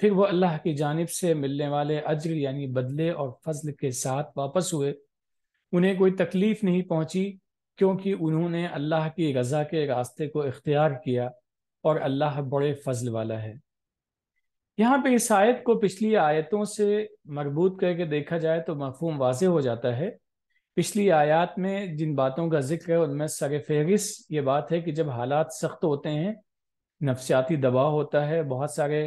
फिर वो अल्लाह की जानब से मिलने वाले अज्र यानी बदले और फजल के साथ वापस हुए उन्हें कोई तकलीफ नहीं पहुंची क्योंकि उन्होंने अल्लाह की रज़ा के रास्ते को इख्तियार किया और अल्लाह बड़े फजल वाला है यहाँ पे इस आयत को पिछली आयतों से मरबूत करके देखा जाए तो मफहूम वाज हो जाता है पिछली आयत में जिन बातों का जिक्र है उनमें सर फहरिस ये बात है कि जब हालात सख्त होते हैं नफसियाती दबाव होता है बहुत सारे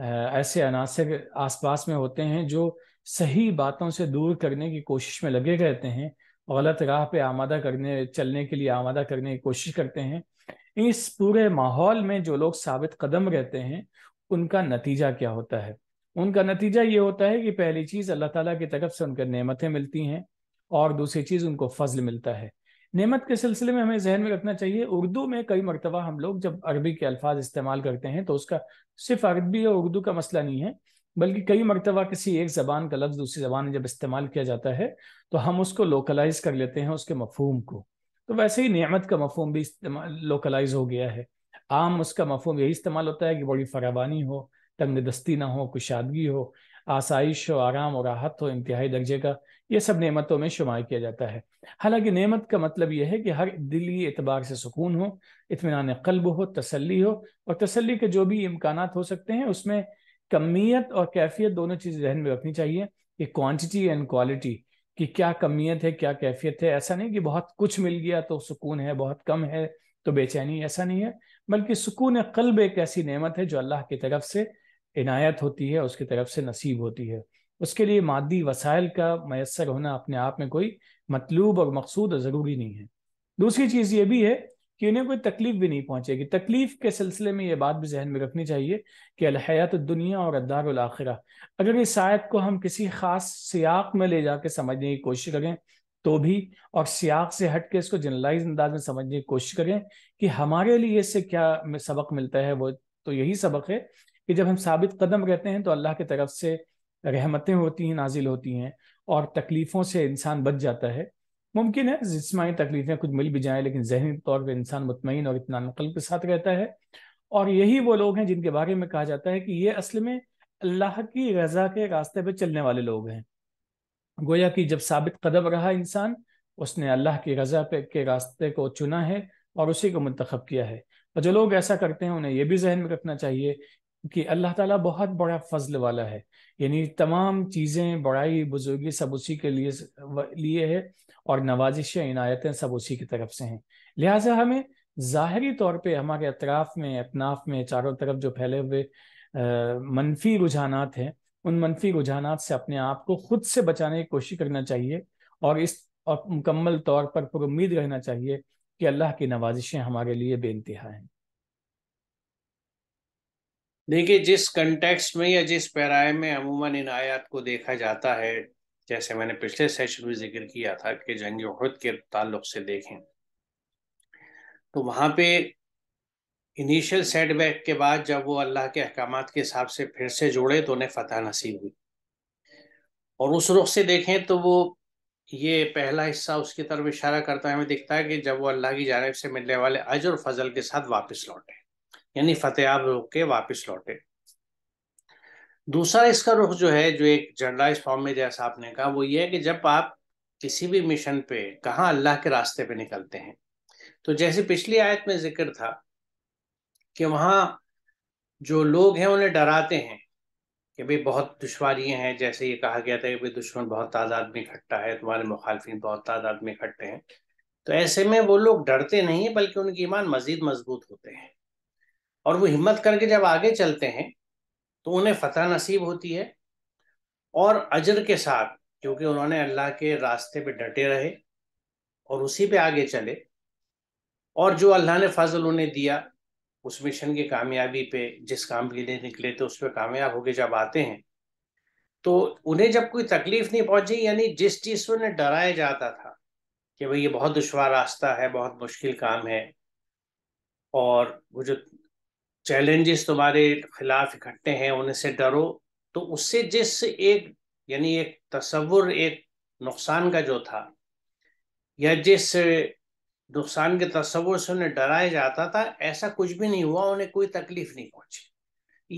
ऐसे अनासर आसपास में होते हैं जो सही बातों से दूर करने की कोशिश में लगे रहते हैं गलत राह पे आमादा करने चलने के लिए आमादा करने की कोशिश करते हैं इस पूरे माहौल में जो लोग साबित कदम रहते हैं उनका नतीजा क्या होता है उनका नतीजा ये होता है कि पहली चीज़ अल्लाह ताला की तरफ से उनके नेमतें मिलती हैं और दूसरी चीज़ उनको फजल मिलता है नेमत के सिलसिले में हमें जहन में रखना चाहिए उर्दू में कई मरतबा हम लोग जब अरबी के अल्फाज इस्तेमाल करते हैं तो उसका सिर्फ अरबी और उर्दू का मसला नहीं है बल्कि कई मरतबा किसी एक जबान का लफ्ज़ दूसरी जबान में जब इस्तेमाल किया जाता है तो हम उसको लोकलाइज कर लेते हैं उसके मफहम को तो वैसे ही नियमत का मफहम भी लोकलाइज हो गया है आम उसका मफहम यही इस्तेमाल होता है कि बड़ी फरावानी हो तंग दस्ती ना हो कुशादगी हो आसाइश हो आराम और राहत हो इंतहाई दर्जे का ये सब नियमतों में शुमार किया जाता है हालांकि नेमत का मतलब यह है कि हर दिली एतबार से सुकून हो इतमान कल्ब हो तसली हो और तसली के जो भी इम्कान हो सकते हैं उसमें कमियत और कैफियत दोनों चीज़ जहन में रखनी चाहिए कि क्वान्टिटी एंड क्वालिटी कि क्या कमियत है क्या कैफियत है ऐसा नहीं कि बहुत कुछ मिल गया तो सुकून है बहुत कम है तो बेचैनी ऐसा नहीं है बल्कि सुकून कल्ब एक ऐसी नमत है जो अल्लाह की तरफ से इनायत होती है उसकी तरफ से नसीब होती है उसके लिए मादी वसाइल का मैसर होना अपने आप में कोई मतलूब और मकसूद और ज़रूरी नहीं है दूसरी चीज़ ये भी है कि उन्हें कोई तकलीफ भी नहीं पहुंचेगी तकलीफ के सिलसिले में ये बात भी जहन में रखनी चाहिए कि अलहयात दुनिया और अदार आखिरा अगर इस शायद को हम किसी खास सियाक में ले जाके समझने की कोशिश करें तो भी और सियाक से हट के इसको जनरलाइज अंदाज में समझने की कोशिश करें कि हमारे लिए इससे क्या सबक मिलता है वो तो यही सबक है कि जब हम साबित कदम रहते हैं तो अल्लाह की तरफ से रहमतें होती हैं नाजिल होती हैं और तकलीफों से इंसान बच जाता है मुमकिन है जिसमानी तकलीफें कुछ मिल भी जाएं लेकिन जहनी तौर पर इंसान मुतमिन और इतना नकल के साथ रहता है और यही वो लोग हैं जिनके बारे में कहा जाता है कि ये असल में अल्लाह की रजा के रास्ते पर चलने वाले लोग हैं गोया कि जब साबित कदम रहा इंसान उसने अल्लाह की रजा पे के रास्ते को चुना है और उसी को मंतखब किया है और जो लोग ऐसा करते हैं उन्हें यह भी जहन में रखना चाहिए कि अल्लाह ताला बहुत बड़ा फजल वाला है यानी तमाम चीज़ें बड़ाई बुजुर्गी सब उसी के लिए लिए है और नवाजिशें इनायतें सब उसी की तरफ से हैं लिहाजा हमें ज़ाहरी तौर पे हमारे अतराफ़ में अपनाफ में चारों तरफ जो फैले हुए मनफी रुझानात हैं उन मनफी रुझानात से अपने आप को खुद से बचाने की कोशिश करना चाहिए और इस और मुकम्मल तौर पर पुरुद रहना चाहिए कि अल्लाह की नवाजिशें हमारे लिए बेानतहा हैं देखिए जिस कंटेक्स्ट में या जिस पैराय में अमूमन इन आयात को देखा जाता है जैसे मैंने पिछले सेशन में जिक्र किया था कि जंग उहद के ताल्लुक से देखें तो वहाँ पे इनिशियल सेटबैक के बाद जब वो अल्लाह के अहकाम के हिसाब से फिर से जुड़े तो उन्हें फतह नसीब हुई और उस रुख से देखें तो वो ये पहला हिस्सा उसकी तरफ इशारा करता है हमें दिखता है कि जब वो अल्लाह की जानब से मिलने वाले अजर और फजल के साथ वापस लौटे यानी फतेहाब रुख के वापस लौटे दूसरा इसका रुख जो है जो एक जर्नलाइज फॉर्म में जैसा आपने कहा वो ये है कि जब आप किसी भी मिशन पे कहाँ अल्लाह के रास्ते पे निकलते हैं तो जैसे पिछली आयत में जिक्र था कि वहाँ जो लोग हैं उन्हें डराते हैं कि भाई बहुत दुश्वारियाँ हैं जैसे ये कहा गया था कि भाई दुश्मन बहुत तादाद में इकट्ठा है तुम्हारे मुखालफी बहुत तादाद में इकट्ठे हैं तो ऐसे में वो लोग डरते नहीं बल्कि उनकी ईमान मजीद मजबूत होते हैं और वो हिम्मत करके जब आगे चलते हैं तो उन्हें फतह नसीब होती है और अजर के साथ क्योंकि उन्होंने अल्लाह के रास्ते पे डटे रहे और उसी पे आगे चले और जो अल्लाह ने फजल उन्हें दिया उस मिशन की कामयाबी पे जिस काम के लिए निकले थे उस पर कामयाब होके जब आते हैं तो उन्हें जब कोई तकलीफ नहीं पहुंची यानी जिस चीज़ से उन्हें डराया जाता था कि भाई ये बहुत दुशवार रास्ता है बहुत मुश्किल काम है और वो जो चैलेंजेस तुम्हारे खिलाफ इकट्ठे हैं उनसे डरो तो उससे जिस एक यानी एक तस्वुर एक नुकसान का जो था या जिस नुकसान के तस्वुर से उन्हें डराया जाता था ऐसा कुछ भी नहीं हुआ उन्हें कोई तकलीफ नहीं पहुंची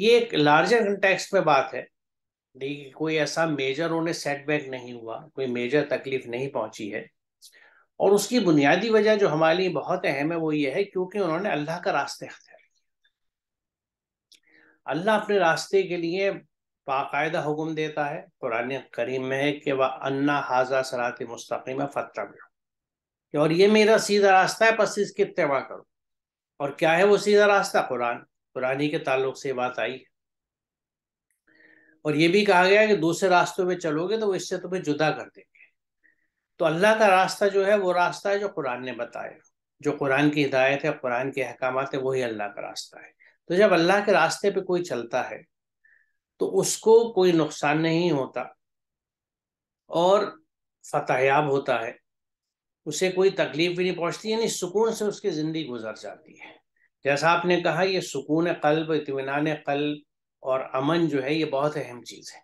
ये एक लार्जर कंटेक्स में बात है देखिए कोई ऐसा मेजर उन्हें सेटबैक नहीं हुआ कोई मेजर तकलीफ नहीं पहुंची है और उसकी बुनियादी वजह जो हमारे लिए बहुत अहम है वो ये है क्योंकि उन्होंने अल्लाह का रास्ते अख्तियार अल्लाह अपने रास्ते के लिए बाकायदा हुक्म देता है कुरान करीम में है कि वह अन्ना हाजा सरात मुस्तकीम फतह में और ये मेरा सीधा रास्ता है बस इसकी इतवा करो और क्या है वो सीधा रास्ता कुरान कुरानी के ताल्लुक से बात आई है और ये भी कहा गया है कि दूसरे रास्तों में चलोगे तो वो इससे तुम्हें जुदा कर देंगे तो अल्लाह का रास्ता जो है वो रास्ता है जो कुरान ने बताया जो कुरान की हिदायत है कुरान के अहकाम है वही अल्लाह का रास्ता है तो जब अल्लाह के रास्ते पे कोई चलता है तो उसको कोई नुकसान नहीं होता और फतहयाब होता है उसे कोई तकलीफ भी नहीं पहुंचती यानी सुकून से उसकी ज़िंदगी गुजर जाती है जैसा आपने कहा ये सुकून कल्ब इतमान कल्ब और अमन जो है ये बहुत अहम चीज़ है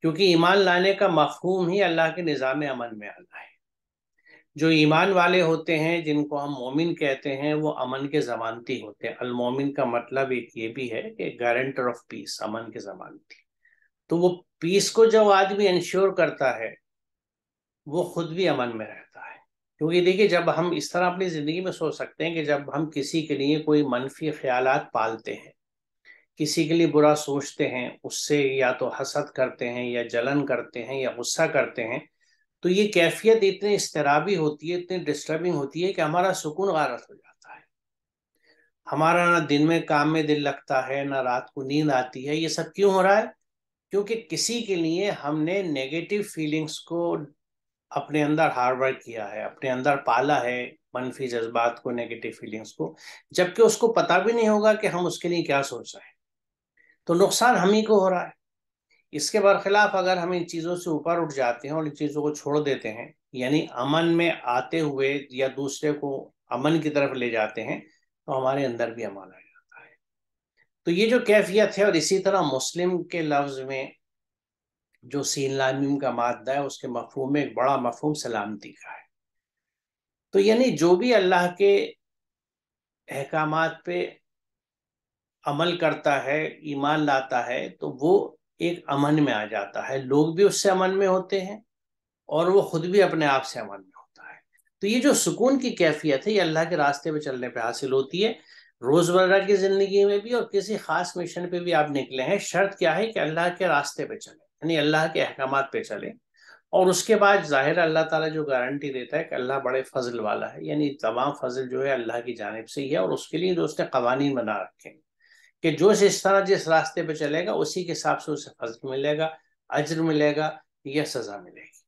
क्योंकि ईमान लाने का मफहूम ही अल्लाह के निज़ाम अमन में आना है जो ईमान वाले होते हैं जिनको हम मोमिन कहते हैं वो अमन के जमानती होते हैं अलमोमिन का मतलब एक ये भी है कि गारंटर ऑफ पीस अमन के जमानती तो वो पीस को जब आदमी इंश्योर करता है वो खुद भी अमन में रहता है क्योंकि देखिए जब हम इस तरह अपनी ज़िंदगी में सोच सकते हैं कि जब हम किसी के लिए कोई मनफी ख्याल पालते हैं किसी के लिए बुरा सोचते हैं उससे या तो हसद करते हैं या जलन करते हैं या गुस्सा करते हैं तो ये कैफियत इतने इसतराबी होती है इतनी डिस्टर्बिंग होती है कि हमारा सुकून गारत हो जाता है हमारा ना दिन में काम में दिल लगता है ना रात को नींद आती है ये सब क्यों हो रहा है क्योंकि किसी के लिए हमने नेगेटिव फीलिंग्स को अपने अंदर हार्बर किया है अपने अंदर पाला है मनफी जज्बात को नेगेटिव फीलिंग्स को जबकि उसको पता भी नहीं होगा कि हम उसके लिए क्या सोच रहे हैं तो नुकसान हम ही को हो रहा है इसके बरखिलाफ अगर हम इन चीज़ों से ऊपर उठ जाते हैं और इन चीज़ों को छोड़ देते हैं यानी अमन में आते हुए या दूसरे को अमन की तरफ ले जाते हैं तो हमारे अंदर भी अमन आ जाता है तो ये जो कैफियत है और इसी तरह मुस्लिम के लफ्ज़ में जो सीन लामिम का मादा है उसके मफहूम में एक बड़ा मफहम सलामती का है तो यानी जो भी अल्लाह के अहकाम पे अमल करता है ईमान लाता है तो वो एक अमन में आ जाता है लोग भी उससे अमन में होते हैं और वो खुद भी अपने आप से अमन में होता है तो ये जो सुकून की कैफियत है ये अल्लाह के रास्ते पे चलने पर हासिल होती है रोजमर्रा की जिंदगी में भी और किसी खास मिशन पे भी आप निकले हैं शर्त क्या है कि अल्लाह के रास्ते पे चले यानी अल्लाह के अहकाम पे चले और उसके बाद जाहिर अल्लाह ताला जो गारंटी देता है कि अल्लाह बड़े फजल वाला है यानी तमाम फजल जो है अल्लाह की जानब से ही है और उसके लिए जो उसने कवानीन बना रखे हैं कि जो जिस तरह जिस रास्ते पे चलेगा उसी के हिसाब से उसे फजल मिलेगा अजर मिलेगा या सजा मिलेगी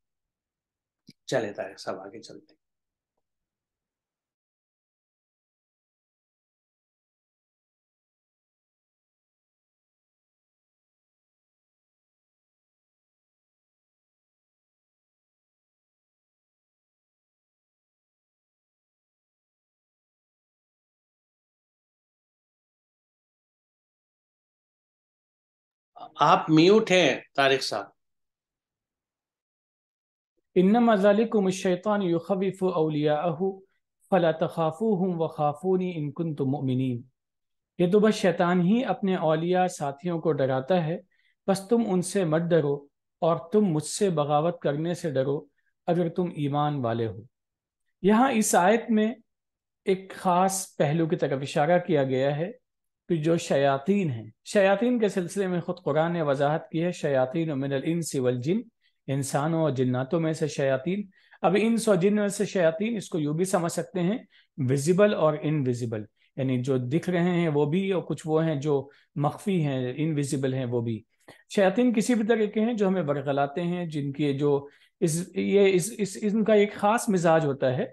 चले तारे सब आगे चलते आप म्यूट हैं तारिक साहब शैतान युखविफु औलियाअहु फला तखाफूहुम व खाफूनी इन कुंतुम मुमिनीन ये तो बस शैतान ही अपने औलिया साथियों को डराता है बस तुम उनसे मत डरो और तुम मुझसे बगावत करने से डरो अगर तुम ईमान वाले हो यहाँ इस आयत में एक खास पहलू की तरफ इशारा किया गया है कि जो शयातीन हैं शयातीन के सिलसिले में ख़ुद कुरान ने वजाहत की है शयातीन इन सिवल जिन इंसानों और जिन्नातों में से शयातीन अब इन सौ जिन में से शयातीन इसको यूँ भी समझ सकते हैं विजिबल और इनविजिबल यानी जो दिख रहे हैं वो भी और कुछ वो हैं जो मख्फी हैं इनविजिबल हैं वो भी शयातीन किसी भी तरह के हैं जो हमें बरगलाते हैं जिनके जो इस ये इस, इस इनका एक ख़ास मिजाज होता है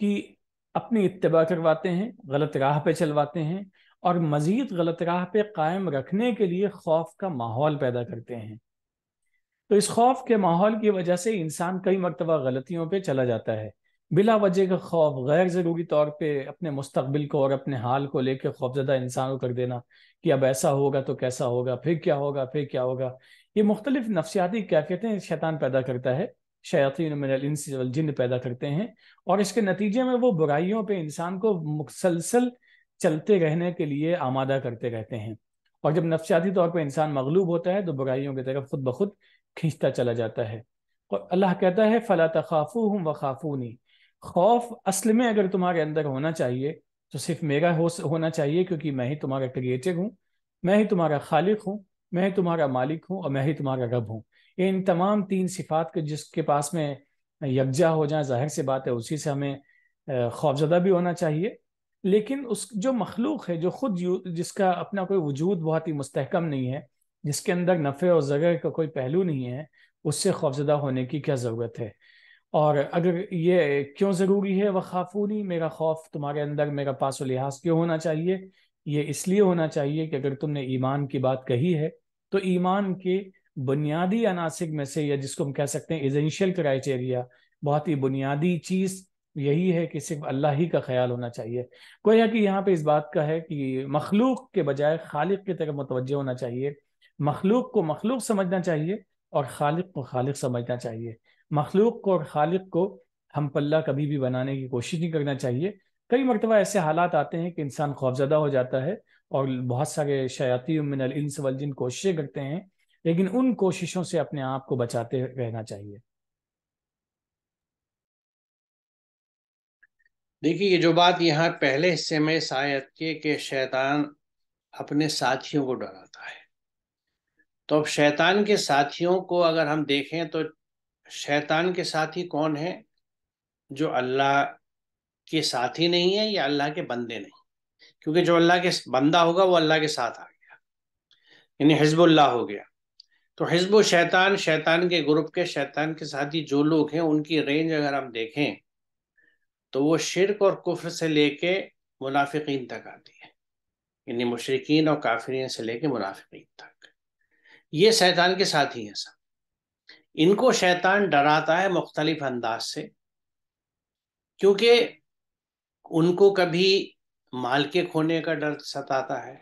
कि अपनी इतबा करवाते हैं गलत राह पे चलवाते हैं और मजीद गलत राह पे कायम रखने के लिए खौफ का माहौल पैदा करते हैं तो इस खौफ के माहौल की वजह से इंसान कई मरतबा गलतियों पे चला जाता है बिला वजह का खौफ गैर ज़रूरी तौर पे अपने मुस्तबिल को और अपने हाल को लेकर खौफजदा इंसान को कर देना कि अब ऐसा होगा तो कैसा होगा फिर क्या होगा फिर क्या होगा ये मुख्तलिफ नफसियाती कैफियतें शैतान पैदा करता है शयातीन जिन पैदा करते हैं और इसके नतीजे में वो बुराइयों पर इंसान को मुसलसल चलते रहने के लिए आमादा करते रहते हैं और जब नफसियाती तौर पर इंसान मगलूब होता है तो बुराइयों की तरफ खुद ब खुद खींचता चला जाता है और अल्लाह कहता है फ़ला तखाफ़ू हूँ व खाफूनी खौफ असल में अगर तुम्हारे अंदर होना चाहिए तो सिर्फ मेरा हो होना चाहिए क्योंकि मैं ही तुम्हारा क्रिएटर हूँ मैं ही तुम्हारा खालिक हूँ मैं ही तुम्हारा मालिक हूँ और मैं ही तुम्हारा रब हूँ ये इन तमाम तीन सिफात के जिसके पास में यकजा हो जाए जाहिर सी बात है उसी से हमें खौफजदा भी होना चाहिए लेकिन उस जो मखलूक है जो खुद जिसका अपना कोई वजूद बहुत ही मुस्तकम नहीं है जिसके अंदर नफ़े और जगह का कोई पहलू नहीं है उससे खौफजदा होने की क्या ज़रूरत है और अगर ये क्यों ज़रूरी है व खाफूनी मेरा खौफ तुम्हारे अंदर मेरा पास लिहाज क्यों होना चाहिए ये इसलिए होना चाहिए कि अगर तुमने ईमान की बात कही है तो ईमान के बुनियादी अनासिक में से या जिसको हम कह सकते हैं एजेंशियल क्राइटेरिया बहुत ही बुनियादी चीज़ यही है कि सिर्फ अल्लाह ही का ख्याल होना चाहिए गोया कि यहाँ पे इस बात का है कि मखलूक के बजाय खालिक की तरफ मुतवजह होना चाहिए मखलूक को मखलूक समझना चाहिए और खालिक को खालिक समझना चाहिए मखलूक को और खालिक को हम पल्ला कभी भी बनाने की कोशिश नहीं करना चाहिए कई मरतबा ऐसे हालात आते हैं कि इंसान खौफजदा हो जाता है और बहुत सारे शयाती मिनल इंस कोशिशें करते हैं लेकिन उन कोशिशों से अपने आप को बचाते रहना चाहिए देखिए ये जो बात यहाँ पहले हिस्से में शायद के, के शैतान अपने साथियों को डराता है तो अब शैतान के साथियों को अगर हम देखें तो शैतान के साथी कौन है जो अल्लाह के साथी नहीं है या अल्लाह के बंदे नहीं क्योंकि जो अल्लाह के बंदा होगा वो अल्लाह के साथ आ गया यानी हिजबुल्ला हो गया तो हिजबुल शैतान शैतान के ग्रुप के शैतान के साथी जो लोग हैं उनकी रेंज अगर हम देखें तो वो शिरक और कुफर से लेके मुनाफिकीन तक आती है यानी मुशरकिन और काफिरीन से लेके मुनाफिकीन तक ये शैतान के साथ ही हैं सब इनको शैतान डराता है मुख्तलिफ अंदाज से क्योंकि उनको कभी माल के खोने का डर सताता है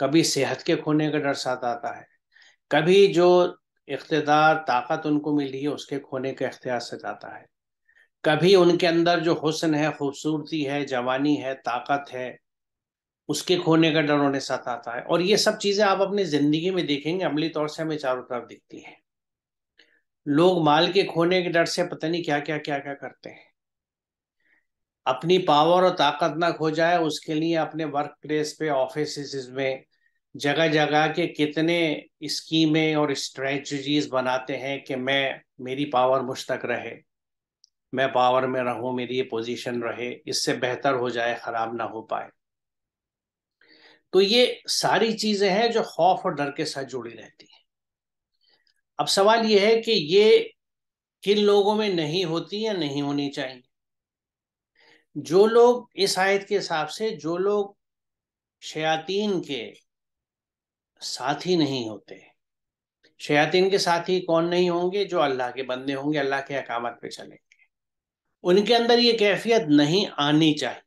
कभी सेहत के खोने का डर सताता है कभी जो इकतदार ताकत उनको मिली है उसके खोने का इख्तियार सताता है कभी उनके अंदर जो हुसन है खूबसूरती है जवानी है ताकत है उसके खोने का डर उन्हें साथ आता है और ये सब चीजें आप अपनी जिंदगी में देखेंगे अमली तौर से हमें चारों तरफ दिखती है लोग माल के खोने के डर से पता नहीं क्या क्या क्या क्या करते हैं अपनी पावर और ताकत ना खो जाए उसके लिए अपने वर्क प्लेस पे ऑफिस में जगह जगह के कितने स्कीमें और स्ट्रेटजीज बनाते हैं कि मैं मेरी पावर मुझ तक रहे मैं पावर में रहूं मेरी ये पोजीशन रहे इससे बेहतर हो जाए खराब ना हो पाए तो ये सारी चीजें हैं जो खौफ और डर के साथ जुड़ी रहती है अब सवाल यह है कि ये किन लोगों में नहीं होती या नहीं होनी चाहिए जो लोग इस आयत के हिसाब से जो लोग शयातीन के साथी नहीं होते शयातीन के साथी कौन नहीं होंगे जो अल्लाह के बंदे होंगे अल्लाह के अकामत पे चलेंगे उनके अंदर ये कैफियत नहीं आनी चाहिए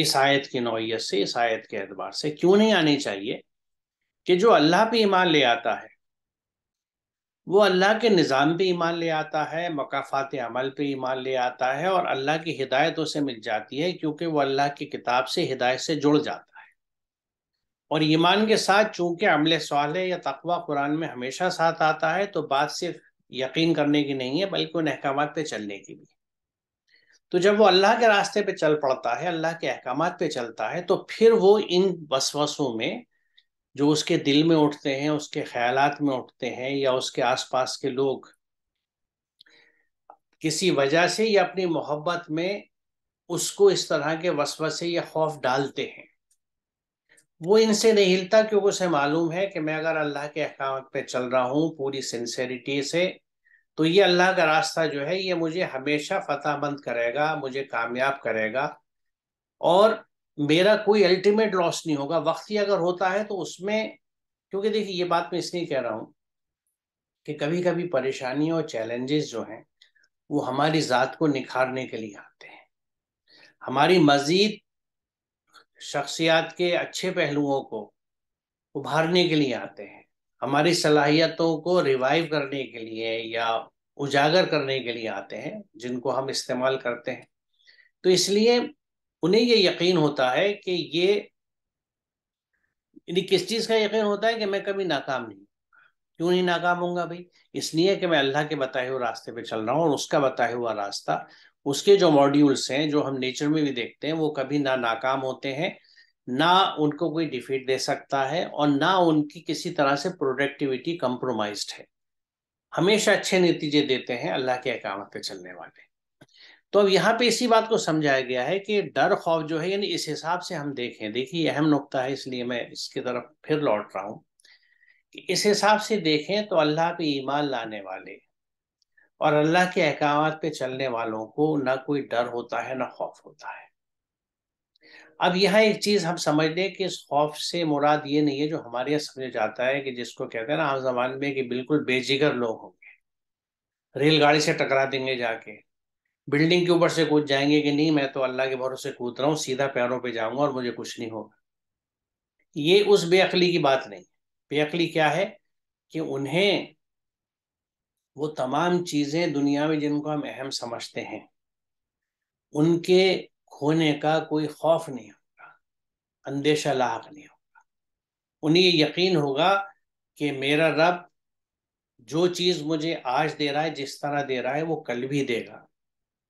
इस आयत की नौीयत से इस आयत के एतबार से क्यों नहीं आनी चाहिए कि जो अल्लाह पे ईमान ले आता है वो अल्लाह के निज़ाम पे ईमान ले आता है मकाफात अमल पे ईमान ले आता है और अल्लाह की हिदायत उसे मिल जाती है क्योंकि वो अल्लाह की किताब से हिदायत से जुड़ जाता है और ईमान के साथ चूंकि अमल सवाल या तकवा कुरान में हमेशा साथ आता है तो बात सिर्फ यकीन करने की नहीं है बल्कि उन अहकाम पे चलने की भी तो जब वो अल्लाह के रास्ते पे चल पड़ता है अल्लाह के अहकाम पे चलता है तो फिर वो इन बसवसों में जो उसके दिल में उठते हैं उसके ख्याल में उठते हैं या उसके आसपास के लोग किसी वजह से या अपनी मोहब्बत में उसको इस तरह के वसवसे या खौफ डालते हैं वो इनसे नहीं हिलता क्योंकि उसे मालूम है कि मैं अगर अल्लाह के अहकाम पे चल रहा हूँ पूरी सिंसेरिटी से तो ये अल्लाह का रास्ता जो है ये मुझे हमेशा फतेहमंद करेगा मुझे कामयाब करेगा और मेरा कोई अल्टीमेट लॉस नहीं होगा वक्त ही अगर होता है तो उसमें क्योंकि देखिए ये बात मैं इसलिए कह रहा हूँ कि कभी कभी परेशानियाँ और चैलेंजेस जो हैं वो हमारी ज़ात को निखारने के लिए आते हैं हमारी मजीद शख्सियत के अच्छे पहलुओं को उभारने के लिए आते हैं हमारी सलाहियतों को रिवाइव करने के लिए या उजागर करने के लिए आते हैं जिनको हम इस्तेमाल करते हैं तो इसलिए उन्हें ये यकीन होता है कि ये यानी किस चीज़ का यकीन होता है कि मैं कभी नाकाम नहीं क्यों नहीं नाकाम होऊंगा भाई इसलिए कि मैं अल्लाह के बताए हुए रास्ते पे चल रहा हूँ और उसका बताया हुआ रास्ता उसके जो मॉड्यूल्स हैं जो हम नेचर में भी देखते हैं वो कभी ना नाकाम होते हैं ना उनको कोई डिफीट दे सकता है और ना उनकी किसी तरह से प्रोडक्टिविटी कंप्रोमाइज है हमेशा अच्छे नतीजे देते हैं अल्लाह के अकामत पे चलने वाले तो अब यहाँ पे इसी बात को समझाया गया है कि डर खौफ जो है यानी इस हिसाब से हम देखें देखिए अहम नुकता है इसलिए मैं इसकी तरफ फिर लौट रहा हूँ कि इस हिसाब से देखें तो अल्लाह पे ईमान लाने वाले और अल्लाह के अहकाम पे चलने वालों को ना कोई डर होता है ना खौफ होता है अब यहाँ एक चीज हम समझ लें कि इस खौफ से मुराद ये नहीं है जो हमारे यहाँ समझा जाता है कि जिसको कहते हैं ना आम जमान में कि बिल्कुल बेजिगर लोग होंगे रेलगाड़ी से टकरा देंगे जाके बिल्डिंग के ऊपर से कूद जाएंगे कि नहीं मैं तो अल्लाह के भरोसे कूद रहा हूँ सीधा पैरों पे जाऊंगा और मुझे कुछ नहीं होगा ये उस बेअली की बात नहीं बेअली क्या है कि उन्हें वो तमाम चीज़ें दुनिया में जिनको हम अहम समझते हैं उनके खोने का कोई खौफ नहीं होगा अंदेशा लाक नहीं होगा उन्हें ये यकीन होगा कि मेरा रब जो चीज़ मुझे आज दे रहा है जिस तरह दे रहा है वो कल भी देगा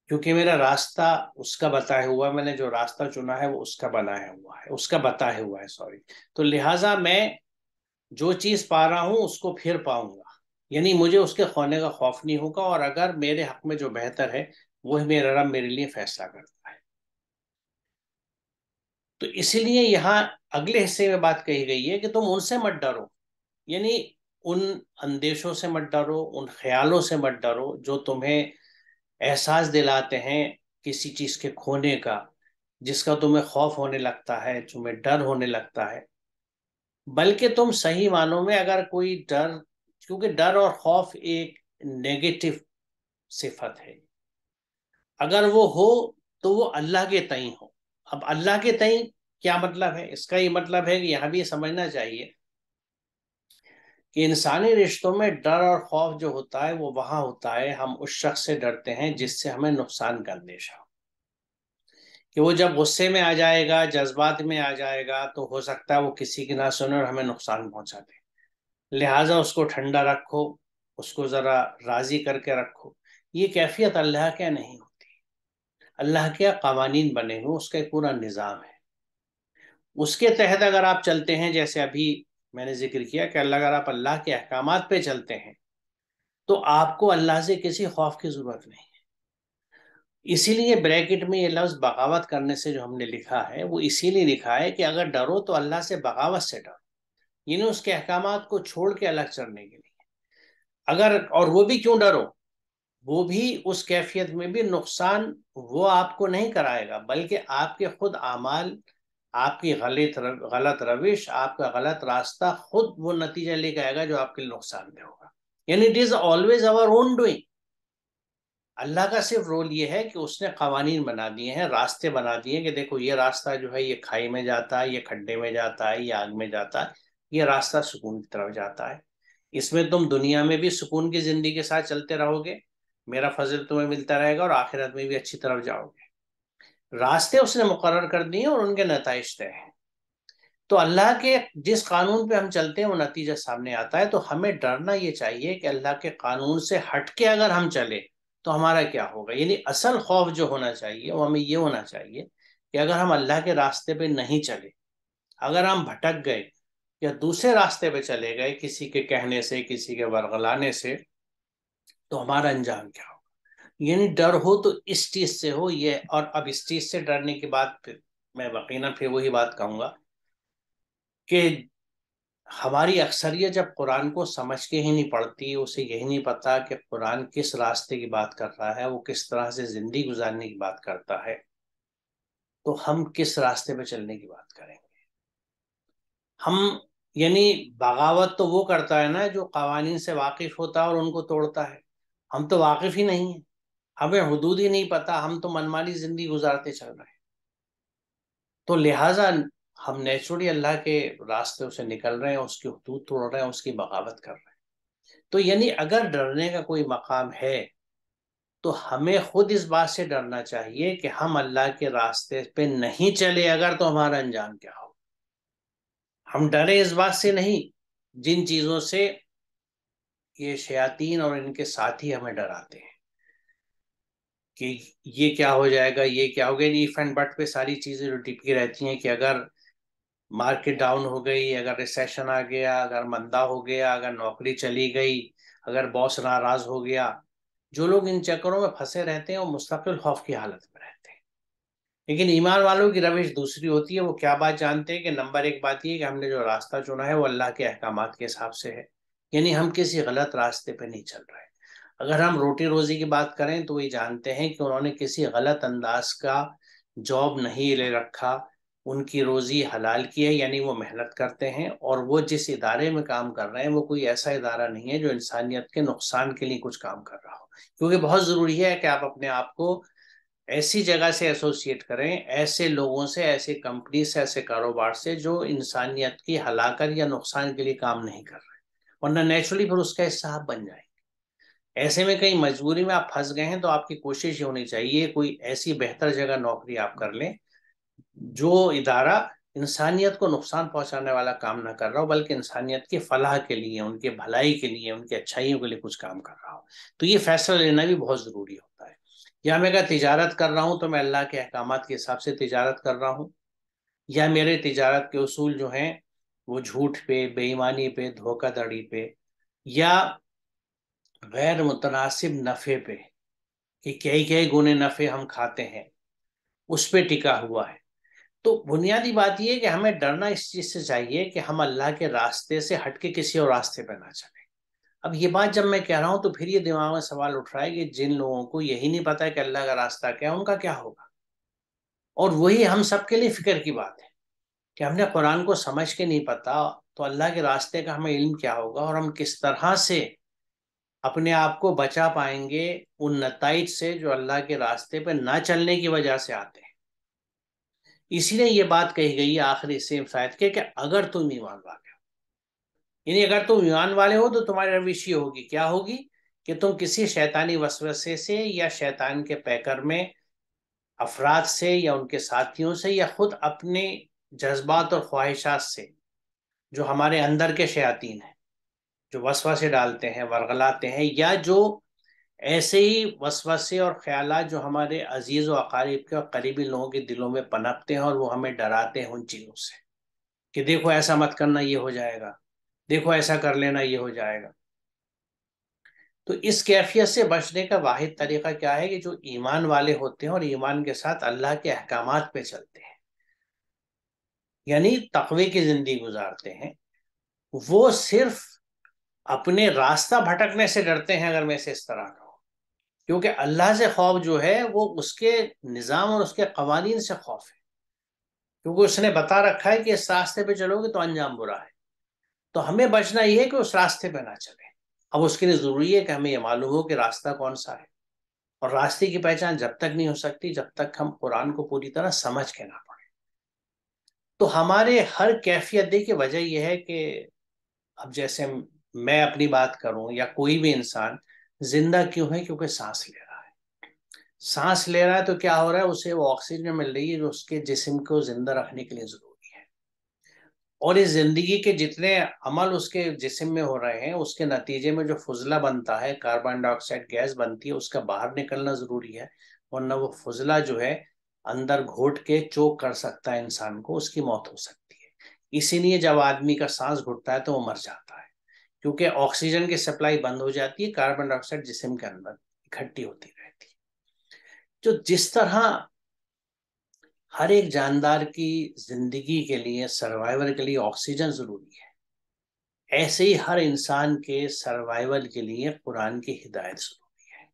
क्योंकि मेरा रास्ता उसका बताया हुआ है मैंने जो रास्ता चुना है वो उसका बनाया हुआ है उसका बताया हुआ है सॉरी तो लिहाजा मैं जो चीज़ पा रहा हूं उसको फिर पाऊंगा यानी मुझे उसके खोने का खौफ नहीं होगा और अगर मेरे हक में जो बेहतर है वो ही मेरा रब मेरे लिए फैसला करता है तो इसीलिए यहाँ अगले हिस्से में बात कही गई है कि तुम उनसे मत डरो यानी उन अंदेशों से मत डरो उन ख्यालों से मत डरो जो तुम्हें एहसास दिलाते हैं किसी चीज के खोने का जिसका तुम्हें खौफ होने लगता है तुम्हें डर होने लगता है बल्कि तुम सही मानों में अगर कोई डर क्योंकि डर और खौफ एक नेगेटिव सिफत है अगर वो हो तो वो अल्लाह के तई हो अब अल्लाह के तई क्या मतलब है इसका ये मतलब है कि यहाँ भी समझना चाहिए कि इंसानी रिश्तों में डर और खौफ जो होता है वो वहां होता है हम उस शख्स से डरते हैं जिससे हमें नुकसान का अंदेशा हो कि वो जब गुस्से में आ जाएगा जज्बात में आ जाएगा तो हो सकता है वो किसी की ना सुने और हमें नुकसान पहुंचा दे लिहाजा उसको ठंडा रखो उसको ज़रा राज़ी करके रखो ये कैफियत अल्लाह क्या नहीं होती अल्लाह के कवानीन बने हुए उसका एक पूरा निज़ाम है उसके तहत अगर आप चलते हैं जैसे अभी मैंने जिक्र किया कि अल्लाह अगर आप अल्लाह के अहकाम पे चलते हैं तो आपको अल्लाह से किसी खौफ की ज़रूरत नहीं है इसीलिए ब्रैकेट में ये लफ्ज़ बगावत करने से जो हमने लिखा है वो इसीलिए लिखा है कि अगर डरो तो अल्लाह से बगावत से डरो यानी उसके अहकाम को छोड़ के अलग चढ़ने के लिए अगर और वो भी क्यों डरो वो भी उस कैफियत में भी नुकसान वो आपको नहीं कराएगा बल्कि आपके खुद आमाल आपकी गलत गलत रविश आपका गलत रास्ता खुद वो नतीजा लेके आएगा जो आपके लिए में होगा यानी it is always our own doing Allah का सिर्फ रोल ये है कि उसने कवानीन बना दिए हैं रास्ते बना दिए हैं कि देखो ये रास्ता जो है ये खाई में जाता है ये खड्डे में जाता है ये आग में जाता है ये रास्ता सुकून की तरफ जाता है इसमें तुम दुनिया में भी सुकून की जिंदगी के साथ चलते रहोगे मेरा फजल तुम्हें मिलता रहेगा और आखिरत में भी अच्छी तरफ जाओगे रास्ते उसने मुकर कर दिए और उनके नतज तय हैं तो अल्लाह के जिस कानून पे हम चलते हैं वो नतीजा सामने आता है तो हमें डरना ये चाहिए कि अल्लाह के कानून से हट के अगर हम चले तो हमारा क्या होगा यानी असल खौफ जो होना चाहिए वो हमें ये होना चाहिए कि अगर हम अल्लाह के रास्ते पे नहीं चले अगर हम भटक गए या दूसरे रास्ते पे चले गए किसी के कहने से किसी के वर्गलाने से तो हमारा अंजाम क्या होगा यानी डर हो तो इस चीज से हो ये और अब इस चीज से डरने की बात फिर मैं वकीना फिर वही बात कहूंगा कि हमारी अक्सरियत जब कुरान को समझ के ही नहीं पढ़ती उसे यही नहीं पता कि कुरान किस रास्ते की बात कर रहा है वो किस तरह से जिंदगी गुजारने की बात करता है तो हम किस रास्ते पर चलने की बात करेंगे हम यानी बगावत तो वो करता है ना जो कवानीन से वाकिफ होता है और उनको तोड़ता है हम तो वाकिफ ही नहीं है हमें हदूद ही नहीं पता हम तो मनमानी जिंदगी गुजारते चल रहे हैं तो लिहाजा हम नेचुरली अल्लाह के रास्ते से निकल रहे हैं उसकी हदूद तोड़ रहे हैं उसकी बगावत कर रहे हैं तो यानी अगर डरने का कोई मकाम है तो हमें खुद इस बात से डरना चाहिए कि हम अल्लाह के रास्ते पे नहीं चले अगर तो हमारा अंजाम क्या हो हम डरे इस बात से नहीं जिन चीजों से ये शयातीन और इनके साथी हमें डराते हैं कि ये क्या हो जाएगा ये क्या हो गया इफ एंड बट पे सारी चीजें जो टिपकी रहती हैं कि अगर मार्केट डाउन हो गई अगर रिसेशन आ गया अगर मंदा हो गया अगर नौकरी चली गई अगर बॉस नाराज हो गया जो लोग इन चक्करों में फंसे रहते हैं वो मुस्तकिल खौफ की हालत में रहते हैं लेकिन ईमान वालों की रविश दूसरी होती है वो क्या बात जानते हैं कि नंबर एक बात यह कि हमने जो रास्ता चुना है वो अल्लाह के अहकाम के हिसाब से है यानी हम किसी गलत रास्ते पर नहीं चल रहे अगर हम रोटी रोजी की बात करें तो ये जानते हैं कि उन्होंने किसी गलत अंदाज का जॉब नहीं ले रखा उनकी रोज़ी हलाल की है यानी वो मेहनत करते हैं और वो जिस इदारे में काम कर रहे हैं वो कोई ऐसा इदारा नहीं है जो इंसानियत के नुकसान के लिए कुछ काम कर रहा हो क्योंकि बहुत ज़रूरी है कि आप अपने आप को ऐसी जगह से एसोसिएट करें ऐसे लोगों से ऐसे कंपनी से ऐसे कारोबार से जो इंसानियत की हलाकत या नुकसान के लिए काम नहीं कर रहे वरना नेचुरली फिर उसका हिस्सा बन जाएंगे ऐसे में कहीं मजबूरी में आप फंस गए हैं तो आपकी कोशिश ये होनी चाहिए कोई ऐसी बेहतर जगह नौकरी आप कर लें जो इदारा इंसानियत को नुकसान पहुंचाने वाला काम ना कर रहा हो बल्कि इंसानियत की फलाह के लिए उनके भलाई के लिए उनकी अच्छाइयों के लिए कुछ काम कर रहा हो तो ये फैसला लेना भी बहुत जरूरी होता है या मैं अगर तिजारत कर रहा हूँ तो मैं अल्लाह के अहकाम के हिसाब से तिजारत कर रहा हूँ या मेरे तिजारत के असूल जो हैं वो झूठ पे बेईमानी पे धोखाधड़ी पे या गैर मुतनासिब नफ़े पे कि कई कई गुने नफ़े हम खाते हैं उस पर टिका हुआ है तो बुनियादी बात यह है कि हमें डरना इस चीज़ से चाहिए कि हम अल्लाह के रास्ते से हट के किसी और रास्ते पर ना चले अब ये बात जब मैं कह रहा हूँ तो फिर ये दिमाग में सवाल उठ रहा है कि जिन लोगों को यही नहीं पता है कि अल्लाह का रास्ता क्या है उनका क्या होगा और वही हम सबके लिए फिक्र की बात है कि हमने कुरान को समझ के नहीं पता तो अल्लाह के रास्ते का हमें इल्म क्या होगा और हम किस तरह से अपने आप को बचा पाएंगे उन नतज से जो अल्लाह के रास्ते पर ना चलने की वजह से आते हैं इसीलिए ये बात कही गई है आखिरी सेम शायद के कि अगर तुम ईमान वाले यानी अगर तुम ईमान वाले हो तो तुम्हारी रविश ये होगी क्या होगी कि तुम किसी शैतानी वसवसे से या शैतान के पैकर में अफराद से या उनके साथियों से या खुद अपने जज्बात और ख्वाहिशात से जो हमारे अंदर के शयातीन हैं जो वसवसे डालते हैं वर्गलाते हैं या जो ऐसे ही वसवसे और ख्याल जो हमारे अजीज व अकारीब के और करीबी लोगों के दिलों में पनपते हैं और वो हमें डराते हैं उन चीज़ों से कि देखो ऐसा मत करना ये हो जाएगा देखो ऐसा कर लेना ये हो जाएगा तो इस कैफियत से बचने का वाहिद तरीका क्या है कि जो ईमान वाले होते हैं और ईमान के साथ अल्लाह के अहकाम पे चलते हैं यानी तकवे की जिंदगी गुजारते हैं वो सिर्फ अपने रास्ता भटकने से डरते हैं अगर मैं से इस तरह कहूँ क्योंकि अल्लाह से खौफ जो है वो उसके निज़ाम और उसके कवानीन से खौफ है क्योंकि उसने बता रखा है कि इस रास्ते पे चलोगे तो अंजाम बुरा है तो हमें बचना यह है कि उस रास्ते पर ना चले अब उसके लिए जरूरी है कि हमें यह मालूम हो कि रास्ता कौन सा है और रास्ते की पहचान जब तक नहीं हो सकती जब तक हम कुरान को पूरी तरह समझ के ना पड़े तो हमारे हर कैफियत की वजह यह है कि अब जैसे मैं अपनी बात करूं या कोई भी इंसान जिंदा क्यों है क्योंकि सांस ले रहा है सांस ले रहा है तो क्या हो रहा है उसे वो ऑक्सीजन मिल रही है जो उसके जिसम को जिंदा रखने के लिए जरूर और इस जिंदगी के जितने अमल उसके जिसम में हो रहे हैं उसके नतीजे में जो फजला बनता है कार्बन डाइऑक्साइड गैस बनती है उसका बाहर निकलना जरूरी है वरना वो फजला जो है अंदर घोट के चोक कर सकता है इंसान को उसकी मौत हो सकती है इसीलिए जब आदमी का सांस घुटता है तो वो मर जाता है क्योंकि ऑक्सीजन की सप्लाई बंद हो जाती है कार्बन डाइऑक्साइड जिसम के अंदर इकट्ठी होती रहती है जो जिस तरह हर एक जानदार की जिंदगी के लिए सर्वाइवल के लिए ऑक्सीजन जरूरी है ऐसे ही हर इंसान के सर्वाइवल के लिए कुरान की हिदायत जरूरी है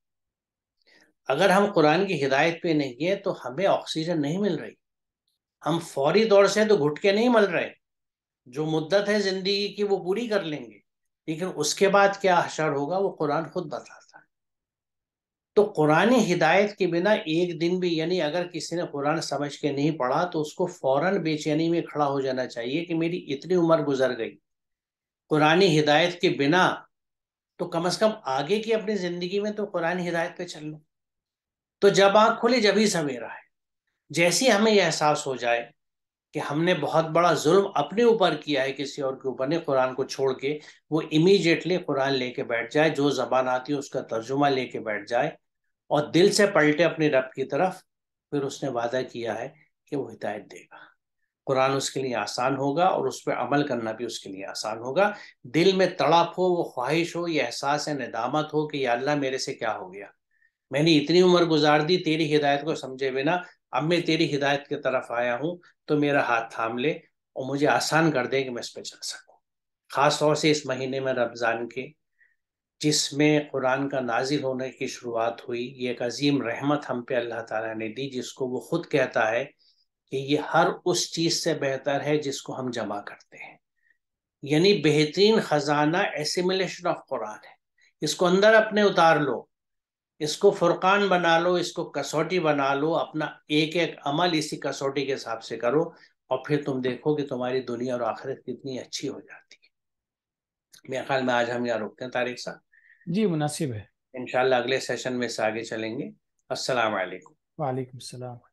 अगर हम कुरान की हिदायत पे नहीं है तो हमें ऑक्सीजन नहीं मिल रही हम फौरी तौर से तो घुटके नहीं मल रहे जो मुद्दत है जिंदगी की वो पूरी कर लेंगे लेकिन उसके बाद क्या अशर होगा वो कुरान खुद बताता तो कुरानी हिदायत के बिना एक दिन भी यानी अगर किसी ने कुरान समझ के नहीं पढ़ा तो उसको फौरन बेचैनी में खड़ा हो जाना चाहिए कि मेरी इतनी उम्र गुजर गई कुरानी हिदायत के बिना तो कम से कम आगे की अपनी जिंदगी में तो कुरानी हिदायत पे चल लो तो जब आँख खुली जब ही सवेरा है जैसे हमें यह एहसास हो जाए कि हमने बहुत बड़ा जुल्म अपने ऊपर किया है किसी और के ऊपर ने कुरान को छोड़ के वो इमीजिएटली कुरान लेके बैठ जाए जो जबान आती है उसका तर्जुमा लेके बैठ जाए और दिल से पलटे अपने रब की तरफ फिर उसने वादा किया है कि वो हिदायत देगा कुरान उसके लिए आसान होगा और उस पर अमल करना भी उसके लिए आसान होगा दिल में तड़प हो वो ख्वाहिश हो ये एहसास है नदामत हो कि अल्लाह मेरे से क्या हो गया मैंने इतनी उम्र गुजार दी तेरी हिदायत को समझे बिना अब मैं तेरी हिदायत की तरफ आया हूँ तो मेरा हाथ थाम ले और मुझे आसान कर दे कि मैं इस पर चल सकूँ ख़ास तौर से इस महीने में रमज़ान के जिसमें कुरान का नाजिल होने की शुरुआत हुई ये एक अजीम रहमत हम पे अल्लाह ताला ने दी जिसको वो खुद कहता है कि ये हर उस चीज़ से बेहतर है जिसको हम जमा करते हैं यानी बेहतरीन ख़जाना एसिमिलेशन ऑफ कुरान है इसको अंदर अपने उतार लो इसको फुरकान बना लो इसको कसौटी बना लो अपना एक एक अमल इसी कसौटी के हिसाब से करो और फिर तुम देखो कि तुम्हारी दुनिया और आखिरत कितनी अच्छी हो जाती है मेरे ख्याल में आज हम यहाँ रुकते हैं तारिक साहब जी मुनासिब है इनशाला अगले सेशन में से आगे चलेंगे असल वालेकुम वालेकुम